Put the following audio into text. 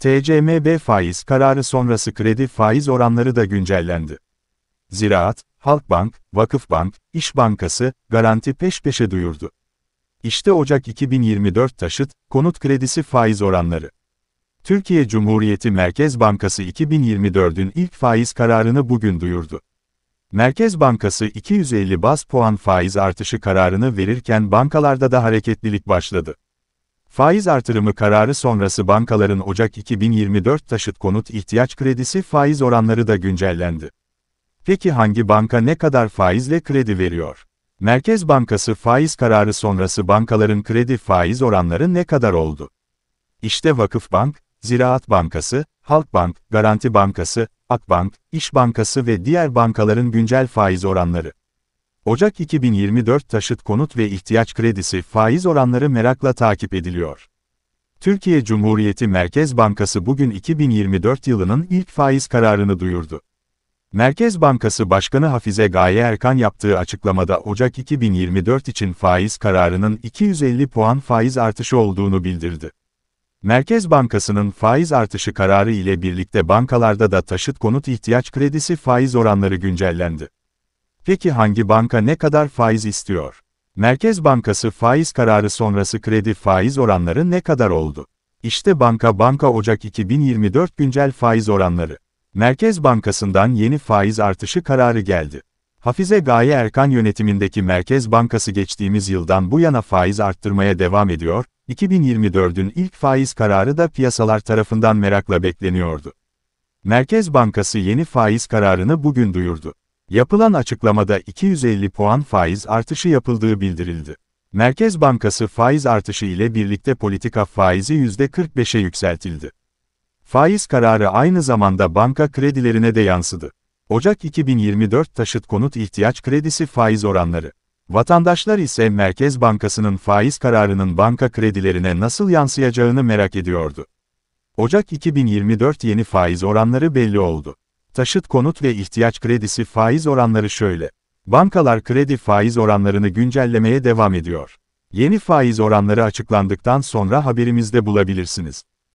TCMB faiz kararı sonrası kredi faiz oranları da güncellendi. Ziraat, Halkbank, Vakıfbank, İş Bankası, Garanti peş peşe duyurdu. İşte Ocak 2024 taşıt, konut kredisi faiz oranları. Türkiye Cumhuriyeti Merkez Bankası 2024'ün ilk faiz kararını bugün duyurdu. Merkez Bankası 250 bas puan faiz artışı kararını verirken bankalarda da hareketlilik başladı. Faiz artırımı kararı sonrası bankaların Ocak 2024 taşıt konut ihtiyaç kredisi faiz oranları da güncellendi. Peki hangi banka ne kadar faizle kredi veriyor? Merkez Bankası faiz kararı sonrası bankaların kredi faiz oranları ne kadar oldu? İşte vakıf bank, Ziraat Bankası, halk bank, Garanti Bankası, Akbank, İş Bankası ve diğer bankaların güncel faiz oranları. Ocak 2024 taşıt konut ve ihtiyaç kredisi faiz oranları merakla takip ediliyor. Türkiye Cumhuriyeti Merkez Bankası bugün 2024 yılının ilk faiz kararını duyurdu. Merkez Bankası Başkanı Hafize Gaye Erkan yaptığı açıklamada Ocak 2024 için faiz kararının 250 puan faiz artışı olduğunu bildirdi. Merkez Bankası'nın faiz artışı kararı ile birlikte bankalarda da taşıt konut ihtiyaç kredisi faiz oranları güncellendi. Peki hangi banka ne kadar faiz istiyor? Merkez Bankası faiz kararı sonrası kredi faiz oranları ne kadar oldu? İşte Banka Banka Ocak 2024 güncel faiz oranları. Merkez Bankası'ndan yeni faiz artışı kararı geldi. Hafize Gaye Erkan yönetimindeki Merkez Bankası geçtiğimiz yıldan bu yana faiz arttırmaya devam ediyor, 2024'ün ilk faiz kararı da piyasalar tarafından merakla bekleniyordu. Merkez Bankası yeni faiz kararını bugün duyurdu. Yapılan açıklamada 250 puan faiz artışı yapıldığı bildirildi. Merkez Bankası faiz artışı ile birlikte politika faizi %45'e yükseltildi. Faiz kararı aynı zamanda banka kredilerine de yansıdı. Ocak 2024 taşıt konut ihtiyaç kredisi faiz oranları. Vatandaşlar ise Merkez Bankası'nın faiz kararının banka kredilerine nasıl yansıyacağını merak ediyordu. Ocak 2024 yeni faiz oranları belli oldu. Taşıt konut ve ihtiyaç kredisi faiz oranları şöyle. Bankalar kredi faiz oranlarını güncellemeye devam ediyor. Yeni faiz oranları açıklandıktan sonra haberimizde bulabilirsiniz.